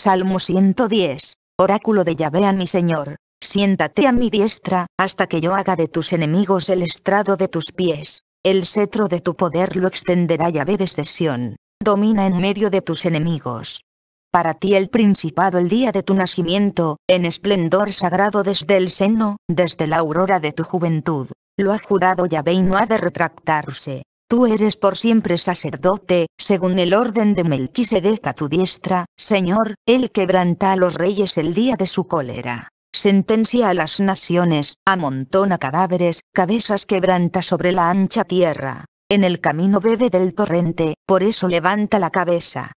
Salmo 110. Oráculo de Yahvé a mi Señor. Siéntate a mi diestra, hasta que yo haga de tus enemigos el estrado de tus pies. El cetro de tu poder lo extenderá Yahvé desde sesión, Domina en medio de tus enemigos. Para ti el principado el día de tu nacimiento, en esplendor sagrado desde el seno, desde la aurora de tu juventud. Lo ha jurado Yahvé y no ha de retractarse. Tú eres por siempre sacerdote, según el orden de Melquisedec a tu diestra, Señor, el quebranta a los reyes el día de su cólera. Sentencia a las naciones, amontona cadáveres, cabezas quebranta sobre la ancha tierra. En el camino bebe del torrente, por eso levanta la cabeza.